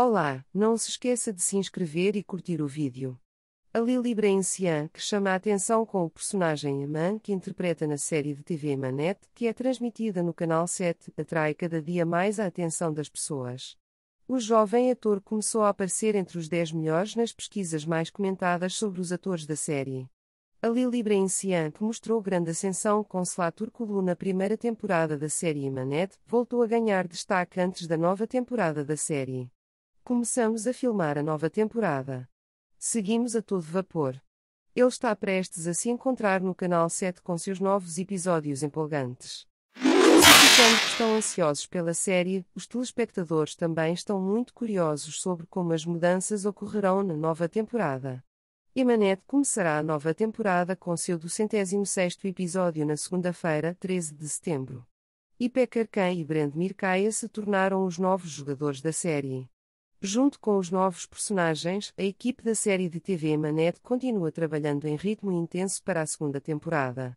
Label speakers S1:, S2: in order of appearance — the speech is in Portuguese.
S1: Olá, não se esqueça de se inscrever e curtir o vídeo. A Lily Breencian, que chama a atenção com o personagem Aman que interpreta na série de TV Manette, que é transmitida no Canal 7, atrai cada dia mais a atenção das pessoas. O jovem ator começou a aparecer entre os 10 melhores nas pesquisas mais comentadas sobre os atores da série. A Lily Breencian, que mostrou grande ascensão com Slatur Kulu na primeira temporada da série Manette, voltou a ganhar destaque antes da nova temporada da série. Começamos a filmar a nova temporada. Seguimos a todo vapor. Ele está prestes a se encontrar no canal 7 com seus novos episódios empolgantes. Ficando que estão ansiosos pela série, os telespectadores também estão muito curiosos sobre como as mudanças ocorrerão na nova temporada. Emanete começará a nova temporada com seu do sexto episódio na segunda-feira, 13 de setembro. Ipe Khan e Brand Mirkaia se tornaram os novos jogadores da série. Junto com os novos personagens, a equipe da série de TV Manette continua trabalhando em ritmo intenso para a segunda temporada.